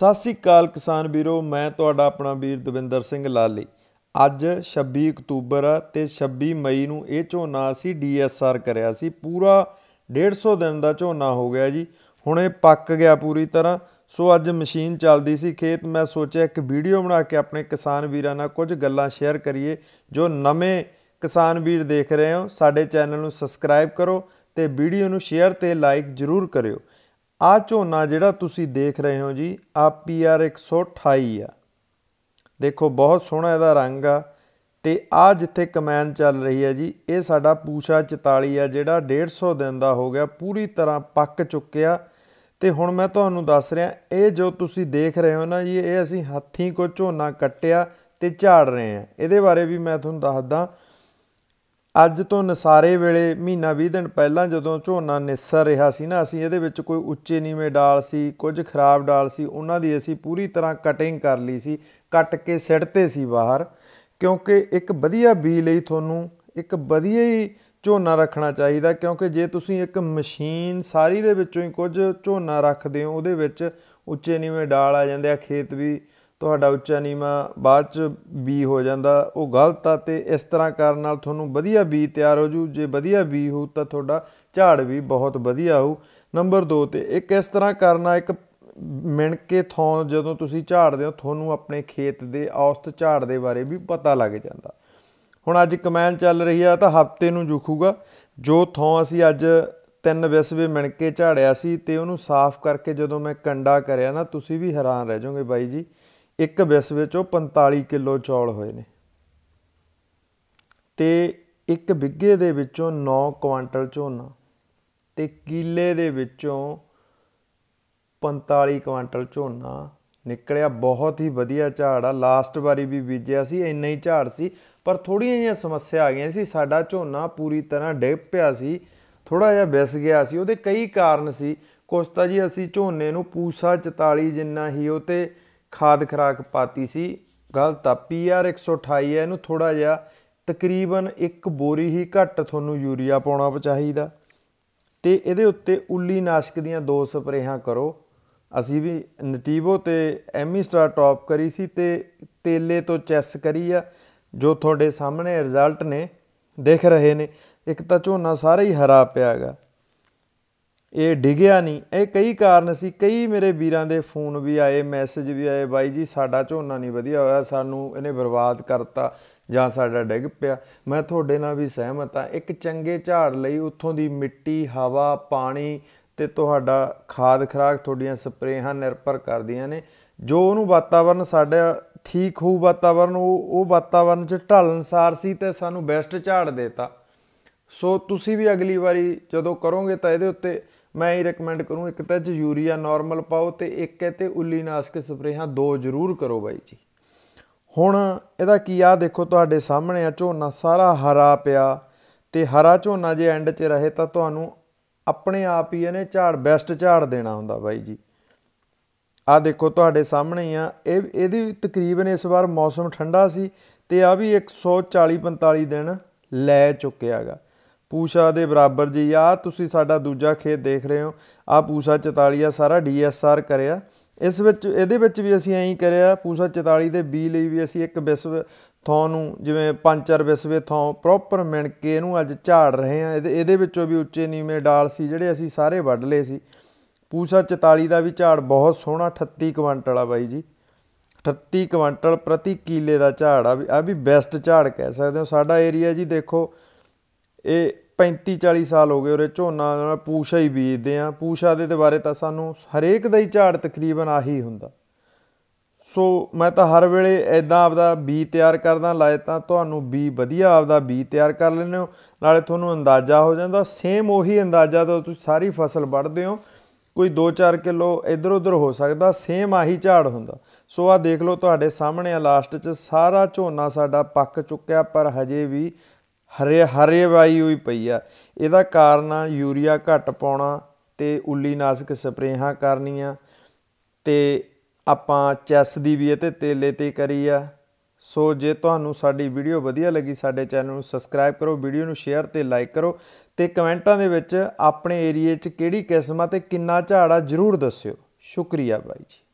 ਸਤਿ ਸ੍ਰੀ ਅਕਾਲ ਕਿਸਾਨ ਵੀਰੋ ਮੈਂ ਤੁਹਾਡਾ ਆਪਣਾ ਵੀਰ ਦਵਿੰਦਰ ਸਿੰਘ ਲਾਲੀ ਅੱਜ 26 ਅਕਤੂਬਰ ਤੇ 26 ਮਈ ਨੂੰ ਇਹ ਝੋਨਾ ਅਸੀਂ ਡੀਐਸਆਰ ਕਰਿਆ ਸੀ ਪੂਰਾ 150 ਦਿਨ ਦਾ ਝੋਨਾ ਹੋ ਗਿਆ ਜੀ ਹੁਣ ਇਹ ਪੱਕ ਗਿਆ ਪੂਰੀ ਤਰ੍ਹਾਂ ਸੋ ਅੱਜ ਮਸ਼ੀਨ ਚੱਲਦੀ ਸੀ ਖੇਤ ਮੈਂ ਸੋਚਿਆ ਇੱਕ ਵੀਡੀਓ ਬਣਾ ਕੇ ਆਪਣੇ ਕਿਸਾਨ ਵੀਰਾਂ ਨਾਲ ਕੁਝ ਗੱਲਾਂ ਸ਼ੇਅਰ ਕਰੀਏ ਜੋ ਨਵੇਂ ਕਿਸਾਨ ਵੀਰ ਦੇਖ ਰਹੇ ਹੋ ਸਾਡੇ ਚੈਨਲ ਨੂੰ ਸਬਸਕ੍ਰਾਈਬ ਕਰੋ ਤੇ ਵੀਡੀਓ ਨੂੰ ਸ਼ੇਅਰ ਤੇ ਲਾਈਕ ਜ਼ਰੂਰ ਕਰਿਓ ਆ ਝੋਨਾ ਜਿਹੜਾ ਤੁਸੀਂ ਦੇਖ ਰਹੇ ਹੋ ਜੀ ਆ ਪੀਆਰ 128 ਆ ਦੇਖੋ ਬਹੁਤ ਸੋਹਣਾ ਇਹਦਾ ਰੰਗ ਆ ਤੇ ਆ ਜਿੱਥੇ ਕਮੈਨ ਚੱਲ ਰਹੀ ਹੈ ਜੀ ਇਹ ਸਾਡਾ ਪੂਸ਼ਾ 44 ਆ ਜਿਹੜਾ 150 ਦਿਨ ਦਾ ਹੋ ਗਿਆ ਪੂਰੀ ਤਰ੍ਹਾਂ ਪੱਕ ਚੁੱਕਿਆ ਤੇ ਹੁਣ ਮੈਂ ਤੁਹਾਨੂੰ ਦੱਸ ਰਿਹਾ ਇਹ ਜੋ ਤੁਸੀਂ ਦੇਖ ਰਹੇ ਹੋ ਨਾ ਜੀ ਇਹ ਅਸੀਂ ਹੱਥੀਂ ਕੋ ਝੋਨਾ ਕੱਟਿਆ ਤੇ ਝਾੜ ਰਹੇ ਆ ਇਹਦੇ ਬਾਰੇ ਵੀ ਮੈਂ ਤੁਹਾਨੂੰ ਦੱਸਦਾ ਅੱਜ ਤੋਂ ਨਸਾਰੇ ਵੇਲੇ ਮਹੀਨਾ 20 ਦਿਨ ਪਹਿਲਾਂ ਜਦੋਂ ਝੋਨਾ ਨਿਸਰ ਰਿਹਾ ਸੀ ਨਾ ਅਸੀਂ ਇਹਦੇ ਵਿੱਚ ਕੋਈ ਉੱਚੇ ਨੀਵੇਂ ਡਾਲ ਸੀ ਕੁਝ ਖਰਾਬ ਡਾਲ ਸੀ ਉਹਨਾਂ ਦੀ ਅਸੀਂ ਪੂਰੀ ਤਰ੍ਹਾਂ ਕਟਿੰਗ ਕਰ ਲਈ ਸੀ ਕੱਟ ਕੇ ਸਿੱਟਤੇ ਸੀ ਬਾਹਰ ਕਿਉਂਕਿ ਇੱਕ ਵਧੀਆ ਬੀ ਲਈ ਤੁਹਾਨੂੰ ਇੱਕ ਵਧੀਆ ਹੀ ਝੋਨਾ ਰੱਖਣਾ ਚਾਹੀਦਾ ਕਿਉਂਕਿ ਜੇ ਤੁਸੀਂ ਇੱਕ ਮਸ਼ੀਨ ਸਾਰੀ ਦੇ ਵਿੱਚੋਂ ਹੀ ਕੁਝ ਝੋਨਾ ਰੱਖਦੇ ਹੋ ਉਹਦੇ ਵਿੱਚ ਉੱਚੇ ਨੀਵੇਂ ਡਾਲ ਆ ਜਾਂਦੇ ਆ ਖੇਤ ਵੀ ਤੁਹਾਡਾ ਉੱਚਾ ਨੀਵਾ ਬਾਅਦ ਚ ਬੀ ਹੋ ਜਾਂਦਾ ਉਹ ਗਲਤ ਆ ਤੇ ਇਸ ਤਰ੍ਹਾਂ ਕਰਨ ਨਾਲ ਤੁਹਾਨੂੰ ਵਧੀਆ ਬੀ ਤਿਆਰ ਹੋ ਜੂ ਜੇ ਵਧੀਆ ਬੀ ਹੋ ਤਾਂ ਤੁਹਾਡਾ ਝਾੜ ਵੀ ਬਹੁਤ ਵਧੀਆ ਹੋ ਨੰਬਰ 2 ਤੇ ਇੱਕ ਇਸ ਤਰ੍ਹਾਂ ਕਰਨਾ ਇੱਕ ਮਿਣ ਕੇ ਥੋਂ ਜਦੋਂ ਤੁਸੀਂ ਝਾੜਦੇ ਹੋ ਤੁਹਾਨੂੰ ਆਪਣੇ ਖੇਤ ਦੇ ਔਸਤ ਝਾੜ ਦੇ ਬਾਰੇ ਵੀ ਪਤਾ ਲੱਗ ਜਾਂਦਾ ਹੁਣ ਅੱਜ ਕਮੈਨ ਚੱਲ ਰਹੀ ਆ ਤਾਂ ਹਫਤੇ ਨੂੰ ਜੁਖੂਗਾ ਜੋ ਥੋਂ ਅਸੀਂ ਅੱਜ ਤਿੰਨ ਵਿਸਵੇ ਮਿਣ ਕੇ ਝਾੜਿਆ ਸੀ ਤੇ ਉਹਨੂੰ ਸਾਫ਼ ਕਰਕੇ ਜਦੋਂ ਮੈਂ ਕੰਡਾ ਕਰਿਆ ਨਾ ਤੁਸੀਂ ਵੀ ਹੈਰਾਨ ਰਹਿ ਜਾਓਗੇ ਬਾਈ ਜੀ ਇੱਕ ਵਿੱਚ ਉਹ 45 ਕਿਲੋ ਚੌਲ ਹੋਏ ਨੇ ਤੇ ਇੱਕ ਵਿੱਗੇ ਦੇ ਵਿੱਚੋਂ 9 ਕੁਆਂਟਲ ਝੋਨਾ ਤੇ ਕੀਲੇ ਦੇ ਵਿੱਚੋਂ 45 ਕੁਆਂਟਲ ਝੋਨਾ ਨਿਕਲਿਆ ਬਹੁਤ ਹੀ ਵਧੀਆ ਝਾੜ ਆ ਲਾਸਟ ਵਾਰੀ ਵੀ ਬੀਜਿਆ ਸੀ ਇੰਨਾ ਹੀ ਝਾੜ ਸੀ ਪਰ ਥੋੜੀਆਂ ਜਿਹੀਆਂ ਸਮੱਸਿਆ ਆ ਗਈਆਂ ਸੀ ਸਾਡਾ ਝੋਨਾ ਪੂਰੀ ਤਰ੍ਹਾਂ ਡੇਪ ਪਿਆ ਸੀ ਥੋੜਾ ਜਿਹਾ ਵਿਸ ਗਿਆ ਸੀ ਉਹਦੇ ਕਈ ਕਾਰਨ ਸੀ ਕੁਛ ਤਾਂ ਜੀ ਅਸੀਂ ਝੋਨੇ ਨੂੰ ਪੂਸਾ 44 ਜਿੰਨਾ ਹੀ ਉਹ ਤੇ ਖਾਦ ਖਰਾਕ ਪਾਤੀ ਸੀ ਗਲਤ ਆ ਪੀਆਰ 128 ਹੈ ਇਹਨੂੰ ਥੋੜਾ ਜਿਹਾ ਤਕਰੀਬਨ ਇੱਕ ਬੋਰੀ ਹੀ ਘੱਟ ਤੁਹਾਨੂੰ ਯੂਰੀਆ ਪਾਉਣਾ ਚਾਹੀਦਾ ਤੇ ਇਹਦੇ ਉੱਤੇ ਉੱਲੀ ਨਾਸ਼ਕ ਦੀਆਂ ਦੋ ਸਪਰੇਹਾਂ ਕਰੋ ਅਸੀਂ ਵੀ ਨਤੀਬੋ ਤੇ ਐਮੀ ਸਟਾਰ ਟੌਪ ਕਰੀ ਸੀ ਤੇ ਤੇਲੇ ਤੋਂ ਚੈਸ ਕਰੀ ਆ ਜੋ ਤੁਹਾਡੇ ਸਾਹਮਣੇ ਰਿਜ਼ਲਟ ਨੇ ਦਿਖ ਰਹੇ ਨੇ ਇੱਕ ਤਾਂ ਝੋਨਾ ਸਾਰਾ ਹੀ ਹਰਾ ਪਿਆਗਾ ਇਹ ਡਿਗਿਆ ਨਹੀਂ ਇਹ ਕਈ ਕਾਰਨ ਸੀ ਕਈ ਮੇਰੇ ਵੀਰਾਂ ਦੇ ਫੋਨ ਵੀ ਆਏ ਮੈਸੇਜ ਵੀ ਆਏ ਬਾਈ ਜੀ ਸਾਡਾ ਝੋਨਾ ਨਹੀਂ ਵਧੀਆ ਹੋਇਆ ਸਾਨੂੰ ਇਹਨੇ ਬਰਬਾਦ ਕਰਤਾ ਜਾਂ ਸਾਡਾ ਡਿੱਗ ਪਿਆ ਮੈਂ ਤੁਹਾਡੇ ਨਾਲ ਵੀ ਸਹਿਮਤ ਆ ਇੱਕ ਚੰਗੇ ਝਾੜ ਲਈ ਉੱਥੋਂ ਦੀ ਮਿੱਟੀ ਹਵਾ ਪਾਣੀ ਤੇ ਤੁਹਾਡਾ ਖਾਦ ਖਰਾਕ ਤੁਹਾਡੀਆਂ ਸਪਰੇਹਾਂ ਨਿਰਭਰ ਕਰਦੀਆਂ ਨੇ ਜੋ ਉਹਨੂੰ ਵਾਤਾਵਰਨ ਸਾਡਾ ਠੀਕ ਹੋਊ ਵਾਤਾਵਰਨ ਉਹ ਉਹ ਵਾਤਾਵਰਨ 'ਚ ਢਲਣਸਾਰ ਸੀ ਤੇ ਸਾਨੂੰ ਬੈਸਟ ਝਾੜ ਦੇਤਾ ਸੋ ਤੁਸੀਂ ਵੀ ਅਗਲੀ ਵਾਰੀ ਜਦੋਂ ਕਰੋਗੇ ਤਾਂ ਇਹਦੇ ਉੱਤੇ ਮੈਂ ਇਹ ਰეკਮੈਂਡ ਕਰੂੰ ਇੱਕ ਤਾਂ ਚ ਯੂਰੀਆ ਨਾਰਮਲ ਪਾਓ ਤੇ ਇੱਕ ਹੈ ਤੇ ਉੱਲੀ ਨਾਸ਼ਕ ਸਪਰੇਹਾਂ ਦੋ ਜ਼ਰੂਰ ਕਰੋ ਬਾਈ ਜੀ ਹੁਣ ਇਹਦਾ ਕੀ ਆ ਦੇਖੋ ਤੁਹਾਡੇ ਸਾਹਮਣੇ ਆ ਝੋਨਾ ਸਾਰਾ ਹਰਾ ਪਿਆ ਤੇ ਹਰਾ ਝੋਨਾ ਜੇ ਐਂਡ 'ਚ ਰਹੇ ਤਾਂ ਤੁਹਾਨੂੰ ਆਪਣੇ ਆਪ ਹੀ ਇਹਨੇ ਝਾੜ ਬੈਸਟ ਝਾੜ ਦੇਣਾ ਹੁੰਦਾ ਬਾਈ ਜੀ ਆ ਦੇਖੋ ਤੁਹਾਡੇ ਸਾਹਮਣੇ ਆ ਇਹ ਇਹਦੀ ਤਕਰੀਬਨ ਇਸ ਵਾਰ ਮੌਸਮ ਠੰਡਾ ਸੀ ਤੇ ਆ ਵੀ 140 45 ਦਿਨ ਲੈ ਚੁੱਕਿਆਗਾ ਪੂਸ਼ਾ ਦੇ ਬਰਾਬਰ ਜੀ ਆ ਤੁਸੀਂ ਸਾਡਾ ਦੂਜਾ ਖੇਤ ਦੇਖ ਰਹੇ ਹੋ ਆ ਪੂਸ਼ਾ 44 ਆ ਸਾਰਾ ਡੀਐਸਆਰ ਕਰਿਆ ਇਸ ਵਿੱਚ ਇਹਦੇ ਵਿੱਚ ਵੀ ਅਸੀਂ ਐਂ ਕਰਿਆ ਪੂਸ਼ਾ 44 ਦੇ ਬੀ ਲਈ ਵੀ ਅਸੀਂ ਇੱਕ ਵਿਸਵ ਥੋਂ ਨੂੰ ਜਿਵੇਂ ਪੰਜ ਚਾਰ ਵਿਸਵੇ ਥੋਂ ਪ੍ਰੋਪਰ ਮਿਣ ਕੇ ਇਹਨੂੰ ਅੱਜ ਝਾੜ ਰਹੇ ਆ ਇਹਦੇ ਇਹਦੇ ਵਿੱਚੋਂ ਵੀ ਉੱਚੇ ਨੀਵੇਂ ਡਾਲ ਸੀ ਜਿਹੜੇ ਅਸੀਂ ਸਾਰੇ ਵੱਢ ਲਏ ਸੀ ਪੂਸ਼ਾ 44 ਦਾ ਵੀ ਝਾੜ ਬਹੁਤ ਸੋਹਣਾ 38 ਕੁਇੰਟਲ ਆ ਬਾਈ ਜੀ 38 ਕੁਇੰਟਲ ਪ੍ਰਤੀ ਕਿਲੇ ਦਾ ਝਾੜ ਆ ਵੀ ਆ ਵੀ ਬੈਸਟ ਝਾੜ ਕਹਿ ਸਕਦੇ ਹੋ ਸਾਡਾ ਏਰੀਆ ਜੀ ਦੇਖੋ ਇਹ 35 40 ਸਾਲ ਹੋ ਗਏ ਇਹ ਝੋਨਾ ਨਾਲ ਪੂਸ਼ਾ ਹੀ ਬੀਜਦੇ ਆ ਪੂਸ਼ਾ ਦੇ ਬਾਰੇ ਤਾਂ ਸਾਨੂੰ ਹਰੇਕ ਦਾ ਹੀ ਝਾੜ ਤਕਰੀਬਨ ਆਹੀ ਹੁੰਦਾ ਸੋ ਮੈਂ ਤਾਂ ਹਰ ਵੇਲੇ ਐਦਾਂ ਆਪਦਾ ਬੀ ਤਿਆਰ ਕਰਦਾ ਲਾਇ ਤਾਂ ਤੁਹਾਨੂੰ ਬੀ ਵਧੀਆ ਆਪਦਾ ਬੀ ਤਿਆਰ ਕਰ ਲੈਂਦੇ ਹੋ ਨਾਲੇ ਤੁਹਾਨੂੰ ਅੰਦਾਜ਼ਾ ਹੋ ਜਾਂਦਾ ਸੇਮ ਉਹੀ ਅੰਦਾਜ਼ਾ ਤੋਂ ਤੁਸੀਂ ਸਾਰੀ ਫਸਲ ਵੱਢਦੇ ਹੋ ਕੋਈ 2-4 ਕਿਲੋ ਇਧਰ ਉਧਰ ਹੋ ਸਕਦਾ ਸੇਮ ਆਹੀ ਝਾੜ ਹੁੰਦਾ ਸੋ ਆ ਦੇਖ ਲਓ ਤੁਹਾਡੇ ਸਾਹਮਣੇ ਆ ਲਾਸਟ 'ਚ ਸਾਰਾ ਝੋਨਾ ਸਾਡਾ ਪੱਕ ਚੁੱਕਿਆ ਪਰ ਹਜੇ ਵੀ ਹਰੇ ਹਰੇ ਵਾਈ ਹੋਈ ਪਈ ਆ ਇਹਦਾ ਕਾਰਨ ਆ ਯੂਰੀਆ ਘੱਟ ਪਾਉਣਾ ਤੇ ਉੱਲੀ ਨਾਸ਼ਕ ਸਪਰੇਹਾਂ ਕਰਨੀਆਂ ਤੇ ਆਪਾਂ ਚੈਸ ਦੀ ਵੀ ਤੇ ਤੇਲੇ ਤੇ ਕਰੀ ਆ ਸੋ ਜੇ ਤੁਹਾਨੂੰ ਸਾਡੀ ਵੀਡੀਓ ਵਧੀਆ ਲੱਗੀ ਸਾਡੇ ਚੈਨਲ ਨੂੰ ਸਬਸਕ੍ਰਾਈਬ ਕਰੋ ਵੀਡੀਓ ਨੂੰ ਸ਼ੇਅਰ ਤੇ ਲਾਈਕ ਕਰੋ ਤੇ ਕਮੈਂਟਾਂ ਦੇ ਵਿੱਚ ਆਪਣੇ ਏਰੀਏ 'ਚ ਕਿਹੜੀ ਕਿਸਮ ਆ ਤੇ ਕਿੰਨਾ ਝਾੜ ਆ ਜਰੂਰ ਦੱਸਿਓ ਸ਼ੁਕਰੀਆ ਬਾਈ ਜੀ